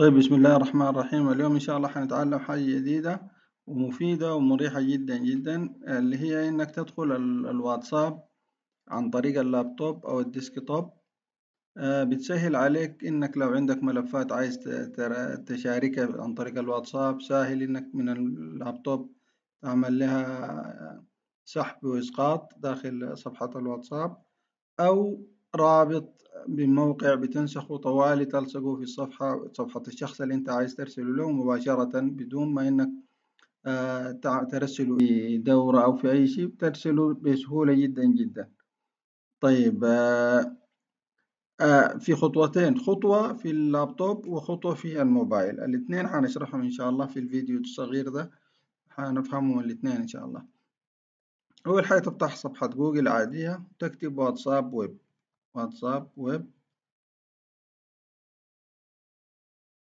طيب بسم الله الرحمن الرحيم اليوم إن شاء الله هنتعلم حاجة جديدة ومفيدة ومريحة جدا جدا اللي هي إنك تدخل الواتساب عن طريق اللابتوب أو الديسكتوب آه، بتسهل عليك إنك لو عندك ملفات عايز تشاركها عن طريق الواتساب سهل إنك من اللابتوب تعمل لها سحب وإسقاط داخل صفحة الواتساب أو رابط بموقع بتنسخه طوالي تلصقه في الصفحة صفحة الشخص اللي انت عايز ترسله له مباشرة بدون ما انك آه، ترسله في دورة او في اي شيء بترسله بسهولة جدا جدا طيب آه، آه، في خطوتين خطوة في اللابتوب وخطوة في الموبايل الاثنين هنشرحهم ان شاء الله في الفيديو الصغير ده حنفهمهم الاثنين ان شاء الله اول حاجة تفتح صفحة جوجل عادية تكتب واتساب ويب واتساب ويب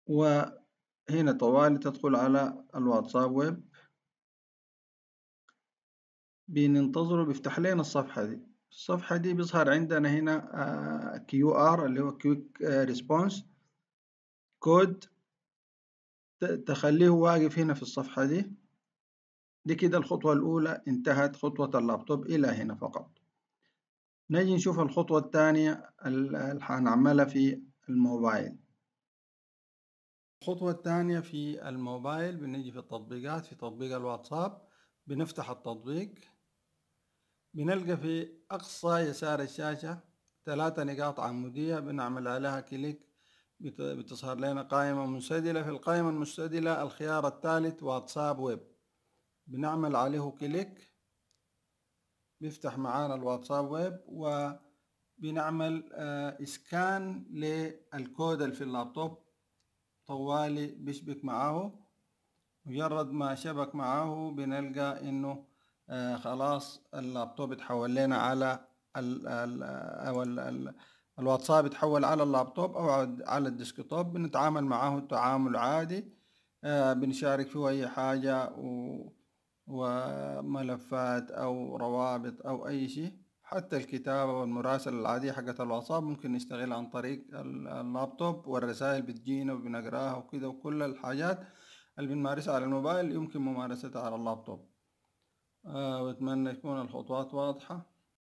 وهنا طوالي تدخل على الواتساب ويب بننتظره بيفتح لنا الصفحة دي الصفحة دي بيظهر عندنا هنا آه، كيو ار اللي هو كويك ريسبونس آه، كود تخليه واقف هنا في الصفحة دي دي كده الخطوة الأولى انتهت خطوة اللابتوب إلى هنا فقط نجي نشوف الخطوة الثانية اللي هنعملها في الموبايل الخطوة الثانية في الموبايل بنجي في التطبيقات في تطبيق الواتساب بنفتح التطبيق بنلقى في أقصى يسار الشاشة ثلاثة نقاط عمودية بنعمل عليها كليك بتظهر لنا قائمة مستدلة في القائمة المستدلة الخيار الثالث واتساب ويب بنعمل عليه كليك بيفتح معانا الواتساب ويب وبنعمل آه، اسكان للكود اللي في اللابتوب طوالي بيشبك معاه مجرد ما شبك معاه بنلقى انه آه، خلاص اللابتوب اتحول لنا على ال او الواتساب يتحول على اللابتوب او على الديسكتوب بنتعامل معاه التعامل عادي آه، بنشارك فيه اي حاجة و وملفات أو روابط أو أي شيء حتى الكتابة والمراسلة العادية حقت الواتساب ممكن نشتغلها عن طريق اللابتوب والرسائل بتجينا وبنقراها وكذا وكل الحاجات اللي بنمارسها على الموبايل يمكن ممارستها على اللابتوب آه، وأتمنى تكون الخطوات واضحة